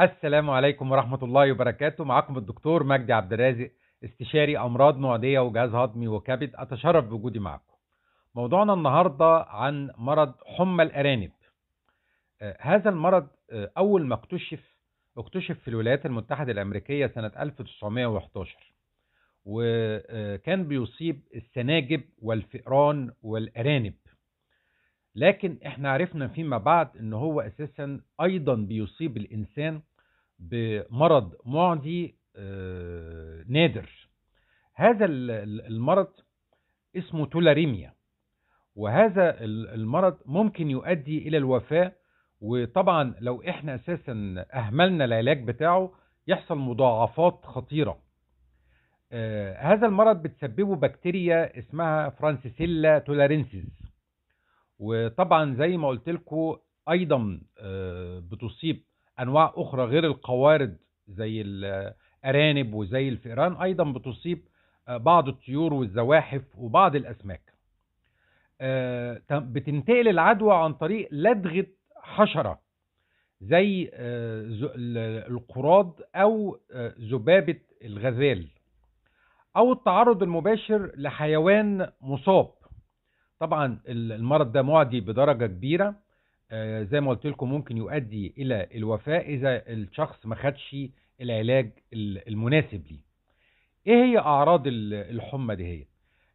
السلام عليكم ورحمة الله وبركاته معكم الدكتور مجدي عبد الرازق استشاري أمراض معدية وجهاز هضمي وكبد أتشرف بوجودي معكم موضوعنا النهاردة عن مرض حمى الأرانب آه، هذا المرض آه، أول ما اكتشف اكتشف في الولايات المتحدة الأمريكية سنة 1911 وكان آه، بيصيب السناجب والفئران والأرانب لكن احنا عرفنا فيما بعد ان هو اساسا ايضا بيصيب الانسان بمرض معدي آه، نادر هذا المرض اسمه تولاريميا وهذا المرض ممكن يؤدي الى الوفاه وطبعا لو احنا اساسا اهملنا العلاج بتاعه يحصل مضاعفات خطيره آه، هذا المرض بتسببه بكتيريا اسمها فرانسيسيلا تولارينسيس وطبعا زي ما قلت لكم ايضا آه، بتصيب انواع اخرى غير القوارض زي الارانب وزي الفئران ايضا بتصيب آه، بعض الطيور والزواحف وبعض الاسماك آه، بتنتقل العدوى عن طريق لدغه حشره زي القراض او ذبابه الغزال او التعرض المباشر لحيوان مصاب طبعا المرض ده معدي بدرجة كبيرة آه، زي ما قلت لكم ممكن يؤدي إلى الوفاة إذا الشخص ما خدش العلاج المناسب ليه إيه هي أعراض الحمى دي هي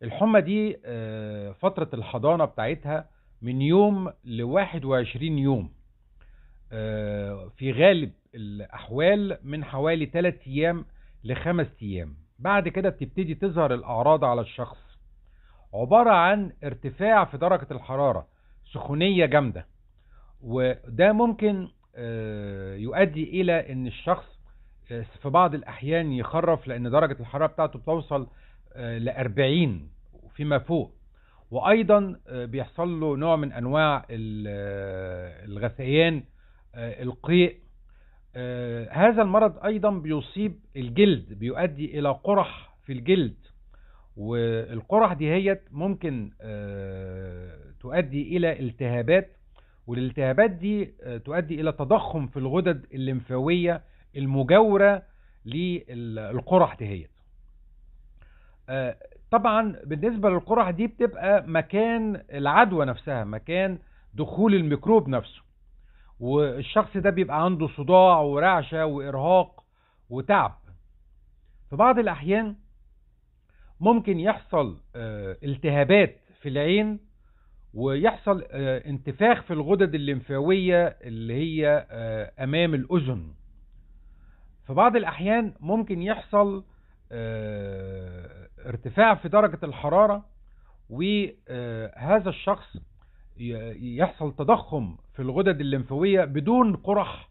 الحمى دي آه، فترة الحضانة بتاعتها من يوم ل 21 يوم آه، في غالب الأحوال من حوالي 3 أيام لخمس أيام بعد كده بتبتدي تظهر الأعراض على الشخص عبارة عن ارتفاع في درجة الحرارة سخونية جامدة وده ممكن آه، يؤدي إلى أن الشخص آه، في بعض الأحيان يخرف لأن درجة الحرارة بتاعته بتوصل آه، ل 40 فيما فوق وأيضا بيحصل له نوع من أنواع الغثيان القيء هذا المرض أيضا بيصيب الجلد بيؤدي إلى قرح في الجلد والقرح دي هي ممكن آه، تؤدي إلى التهابات والالتهابات دي آه، تؤدي إلى تضخم في الغدد الليمفاوية المجاورة للقرح هي آه، طبعا بالنسبة للقرح دي بتبقى مكان العدوى نفسها مكان دخول الميكروب نفسه والشخص ده بيبقى عنده صداع ورعشة وإرهاق وتعب في بعض الأحيان ممكن يحصل آه، التهابات في العين ويحصل آه، انتفاخ في الغدد الليمفاوية اللي هي آه، أمام الأذن في بعض الأحيان ممكن يحصل ارتفاع في درجة الحرارة وهذا الشخص يحصل تضخم في الغدد الليمفاوية بدون قرح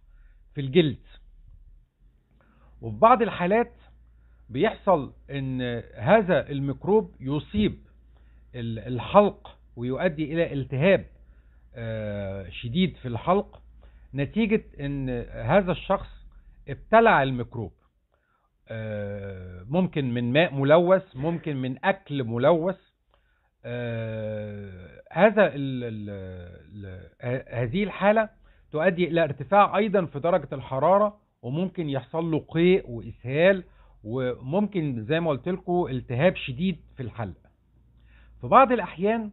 في الجلد وفي بعض الحالات بيحصل ان هذا الميكروب يصيب الحلق ويؤدي الى التهاب آه، شديد في الحلق نتيجة ان هذا الشخص ابتلع الميكروب آه، ممكن من ماء ملوث ممكن من اكل ملوث آه، هذا هذه الحالة تؤدي الى ارتفاع ايضا في درجة الحرارة وممكن يحصل له قيء واسهال وممكن زي ما قلت لكم التهاب شديد في الحلق في بعض الأحيان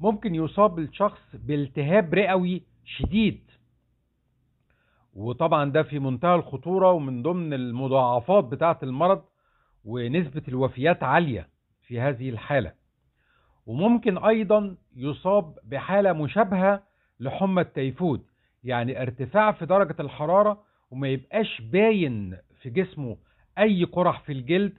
ممكن يصاب الشخص بالتهاب رئوي شديد وطبعا ده في منتهى الخطورة ومن ضمن المضاعفات بتاعة المرض ونسبة الوفيات عالية في هذه الحالة وممكن أيضا يصاب بحالة مشابهة لحمى التيفود يعني ارتفاع في درجة الحرارة وما يبقاش باين في جسمه اي قرح في الجلد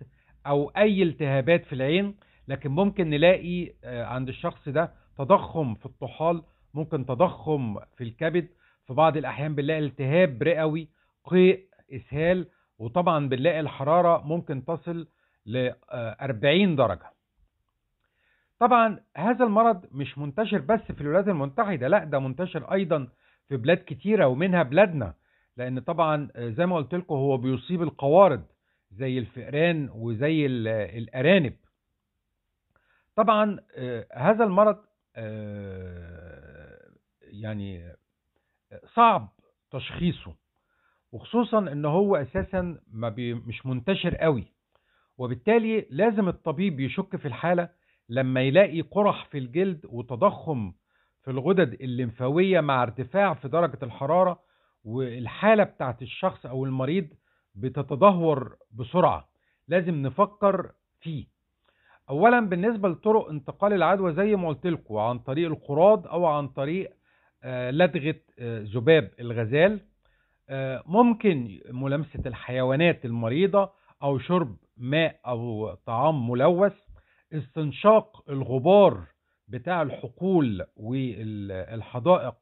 او اي التهابات في العين لكن ممكن نلاقي آه، عند الشخص ده تضخم في الطحال ممكن تضخم في الكبد في بعض الاحيان بنلاقي التهاب رئوي قيء اسهال وطبعا بنلاقي الحراره ممكن تصل ل 40 آه، درجه طبعا هذا المرض مش منتشر بس في الولايات المتحده لا ده منتشر ايضا في بلاد كتيره ومنها بلادنا لان طبعا آه، زي ما قلت لكم هو بيصيب القوارض زي الفئران وزي الأرانب طبعا آه، هذا المرض آه، يعني آه، صعب تشخيصه وخصوصا ان هو اساسا ما بي مش منتشر قوي وبالتالي لازم الطبيب يشك في الحالة لما يلاقي قرح في الجلد وتضخم في الغدد الليمفاوية مع ارتفاع في درجة الحرارة والحالة بتاعت الشخص أو المريض بتتدهور بسرعة لازم نفكر فيه اولا بالنسبة لطرق انتقال العدوى زي ما قلت لكم عن طريق القراض او عن طريق آه، لدغة آه، ذباب الغزال آه، ممكن ملامسة الحيوانات المريضة او شرب ماء او طعام ملوث استنشاق الغبار بتاع الحقول والحدائق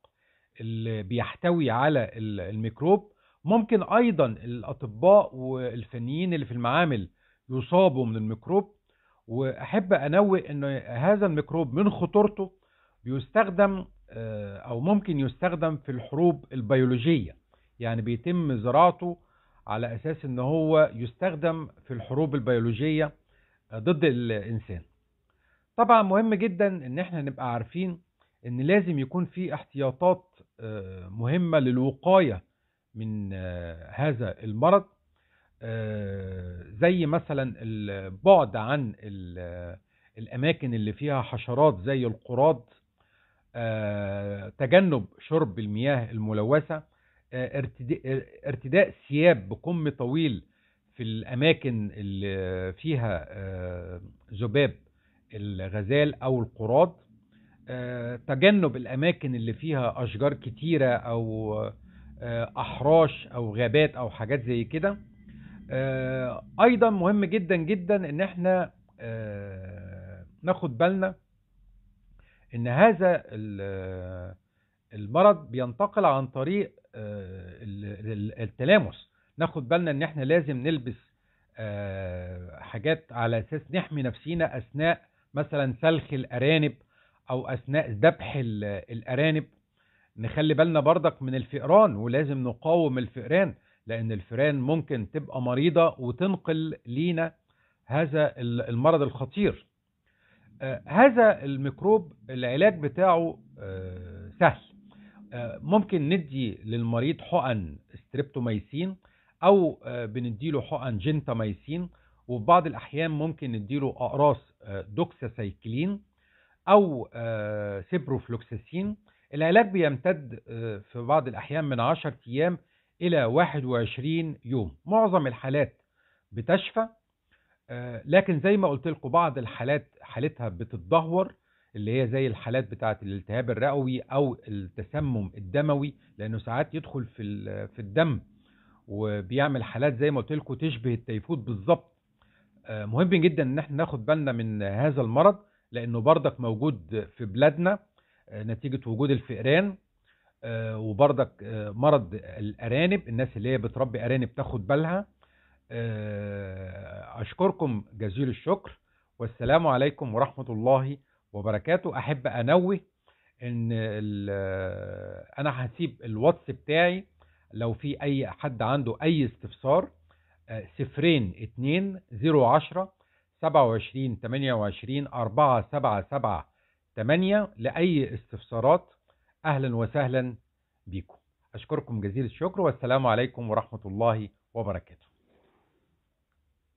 اللي بيحتوي على الميكروب ممكن ايضا الاطباء والفنيين اللي في المعامل يصابوا من الميكروب واحب انوه ان هذا الميكروب من خطورته بيستخدم آه، او ممكن يستخدم في الحروب البيولوجيه يعني بيتم زراعته على اساس ان هو يستخدم في الحروب البيولوجيه ضد الانسان طبعا مهم جدا ان احنا نبقى عارفين ان لازم يكون في احتياطات آه، مهمه للوقايه من آه، هذا المرض آه، زي مثلا البعد عن آه، الأماكن اللي فيها حشرات زي القراض تجنب شرب المياه الملوثة ارتداء ثياب بكم طويل في الأماكن اللي فيها ذباب الغزال أو القراض تجنب الأماكن اللي فيها أشجار كتيرة أو آه، احراش او غابات او حاجات زي كده آه، ايضا مهم جدا جدا ان احنا آه، ناخد بالنا ان هذا المرض بينتقل عن طريق التلامس ناخد بالنا ان احنا لازم نلبس حاجات على اساس نحمي نفسينا اثناء مثلا سلخ الارانب او اثناء ذبح الارانب نخلي بالنا برضك من الفئران ولازم نقاوم الفئران لأن الفئران ممكن تبقى مريضة وتنقل لينا هذا المرض الخطير آه، هذا الميكروب العلاج بتاعه آه، سهل آه، ممكن ندي للمريض حقن ستريبتوميسين أو بنديله حقن جنتامايسين وفي بعض الأحيان ممكن نديله أقراص دوكساسايكلين أو سيبروفلوكساسين العلاج بيمتد آه، في بعض الأحيان من 10 أيام إلى 21 يوم معظم الحالات بتشفى آه، لكن زي ما قلت لكم بعض الحالات حالتها بتتدهور اللي هي زي الحالات بتاعة الالتهاب الرئوي أو التسمم الدموي لأنه ساعات يدخل في في الدم وبيعمل حالات زي ما قلت لكم تشبه التيفود بالظبط آه، مهم جدا إن احنا ناخد بالنا من هذا المرض لأنه بردك موجود في بلادنا آه، نتيجه وجود الفئران آه، وبرضك آه، مرض الارانب الناس اللي هي بتربي ارانب تاخد بالها اشكركم جزيل الشكر والسلام عليكم ورحمه الله وبركاته احب انوه ان انا هسيب الواتس بتاعي لو في اي حد عنده اي استفسار صفرين اتنين زيرو عشرة سبعة وعشرين تمانية وعشرين أربعة سبعة سبعة 8 لأي استفسارات أهلا وسهلا بكم أشكركم جزيل الشكر والسلام عليكم ورحمة الله وبركاته